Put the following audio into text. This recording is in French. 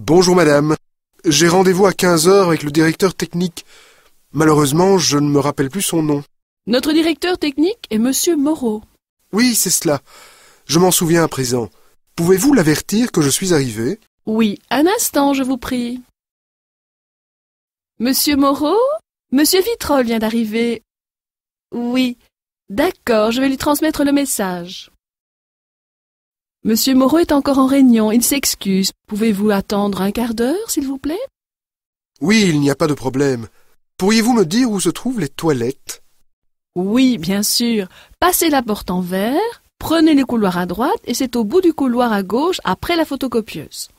Bonjour madame, j'ai rendez-vous à 15 heures avec le directeur technique. Malheureusement, je ne me rappelle plus son nom. Notre directeur technique est monsieur Moreau. Oui, c'est cela. Je m'en souviens à présent. Pouvez-vous l'avertir que je suis arrivé Oui, un instant, je vous prie. Monsieur Moreau Monsieur Vitrol vient d'arriver. Oui. D'accord, je vais lui transmettre le message. Monsieur Moreau est encore en réunion, il s'excuse. Pouvez-vous attendre un quart d'heure, s'il vous plaît Oui, il n'y a pas de problème. Pourriez-vous me dire où se trouvent les toilettes Oui, bien sûr. Passez la porte en verre, prenez le couloir à droite et c'est au bout du couloir à gauche après la photocopieuse.